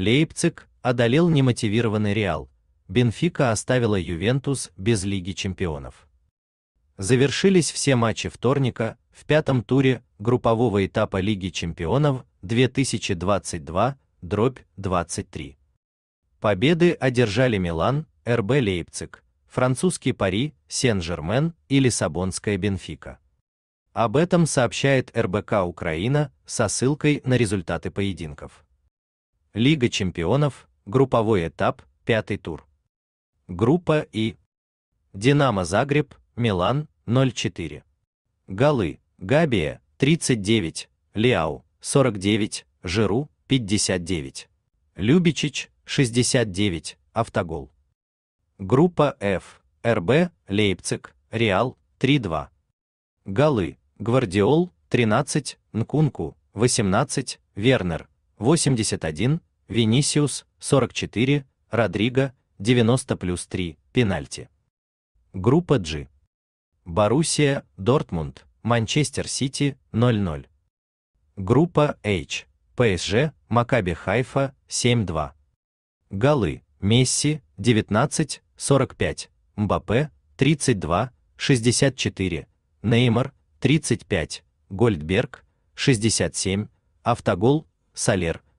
Лейпциг одолел немотивированный Реал. Бенфика оставила Ювентус без Лиги чемпионов. Завершились все матчи вторника в пятом туре группового этапа Лиги чемпионов 2022-23. Победы одержали Милан, РБ Лейпциг, французский Пари, Сен-Жермен и Лиссабонская Бенфика. Об этом сообщает РБК Украина со ссылкой на результаты поединков. Лига чемпионов, групповой этап, пятый тур. Группа И. Динамо Загреб, Милан, 0:4. Голы. Габия, 39, Лиау, 49, Жиру, 59. Любичич, 69, автогол. Группа F, РБ, Лейпциг, Реал, 3-2. Голы. Гвардиол, 13, Нкунку, 18, Вернер, 81, Венисиус 44, Родриго 90 плюс 3, пенальти. Группа G. Боруссия, Дортмунд, Манчестер Сити 0-0. Группа H. ПСЖ, Макаби Хайфа 7-2. Голы: Месси 19, 45, Мбаппе 32, 64, Неймар 35, Гольдберг 67, автогол Салер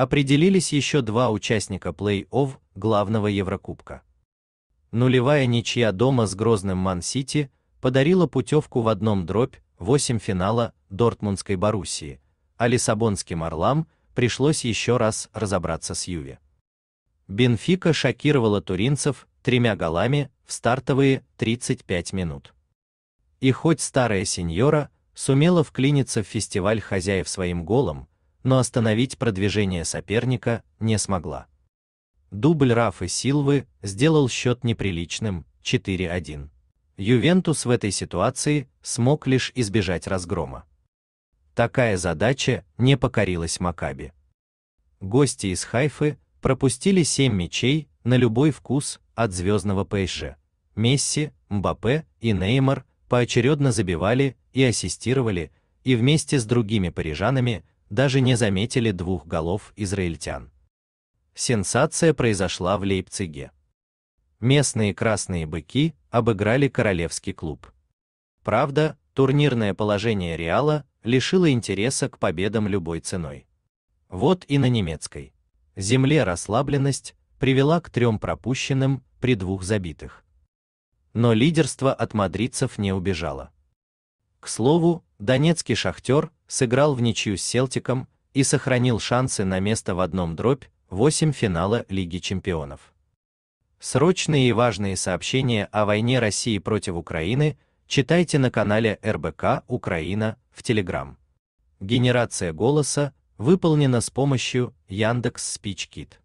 определились еще два участника плей-офф главного Еврокубка. Нулевая ничья дома с грозным Ман-Сити подарила путевку в одном дробь 8 финала Дортмундской Боруссии, а Лиссабонским Орлам пришлось еще раз разобраться с Юве. Бенфика шокировала туринцев тремя голами в стартовые 35 минут. И хоть старая сеньора сумела вклиниться в фестиваль хозяев своим голом, но остановить продвижение соперника не смогла. Дубль Рафы Силвы сделал счет неприличным 4-1. Ювентус в этой ситуации смог лишь избежать разгрома. Такая задача не покорилась Макаби. Гости из Хайфы пропустили 7 мячей на любой вкус от звездного ПСЖ. Месси, Мбапе и Неймар поочередно забивали и ассистировали, и вместе с другими парижанами даже не заметили двух голов израильтян. Сенсация произошла в Лейпциге. Местные красные быки обыграли королевский клуб. Правда, турнирное положение Реала лишило интереса к победам любой ценой. Вот и на немецкой земле расслабленность привела к трем пропущенным при двух забитых. Но лидерство от мадридцев не убежало. К слову, донецкий шахтер сыграл в ничью с Селтиком и сохранил шансы на место в одном дробь 8 финала Лиги чемпионов. Срочные и важные сообщения о войне России против Украины читайте на канале РБК Украина в Телеграм. Генерация голоса выполнена с помощью Яндекс Спичкит.